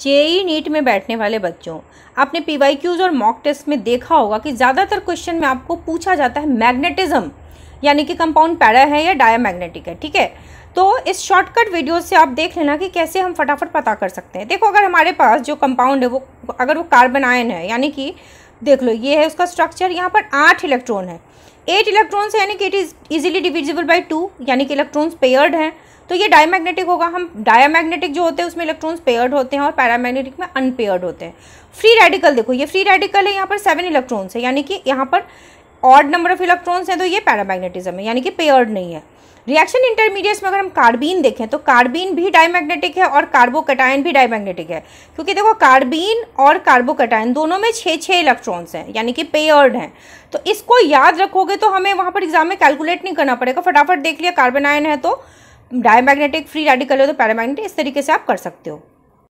JEE NEET में बैठने वाले बच्चों आपने पी और मॉक टेस्ट में देखा होगा कि ज़्यादातर क्वेश्चन में आपको पूछा जाता है मैग्नेटिज्म यानी कि कंपाउंड पैरा है या मैग्नेटिक है ठीक है तो इस शॉर्टकट वीडियो से आप देख लेना कि कैसे हम फटाफट पता कर सकते हैं देखो अगर हमारे पास जो कंपाउंड है वो अगर वो कार्बन आयन है यानी कि देख लो ये है उसका स्ट्रक्चर यहाँ पर आठ इलेक्ट्रॉन है एट इलेक्ट्रॉन्स यानी कि it is easily divisible by two यानी कि इलेक्ट्रॉन्स पेयर्ड हैं तो ये डायमैग्नेटिक होगा हम डायमैग्नेटिक जो होते हैं उसमें इलेक्ट्रॉन्स पेयर्ड होते हैं और पैरामैग्नेटिक में अनपेयर्ड होते हैं फ्री रेडिकल देखो ये फ्री रेडिकल है यहाँ पर सेवन इलेक्ट्रॉन्स है यानी कि यहाँ पर ऑड नंबर ऑफ इलेक्ट्रॉन्स हैं तो ये पैरामैग्नेटिज्म है यानी कि पेयर्ड नहीं है रिएक्शन इंटरमीडिएट्स में अगर हम कार्बीन देखें तो कार्बीन भी डायमैग्नेटिक है और कार्बोकटायन भी डायमैग्नेटिक है क्योंकि देखो कार्बीन और कार्बोकटायन दोनों में छः छः इलेक्ट्रॉन्स हैं यानी कि पेयर्ड हैं तो इसको याद रखोगे तो हमें वहाँ पर एग्जाम में कैलकुलेट नहीं करना पड़ेगा फटाफट देख लिया कार्बन आयन है तो डायमैग्नेटिक फ्री रेडिकल हो तो पैरामैग्नेटिक इस तरीके से आप कर सकते हो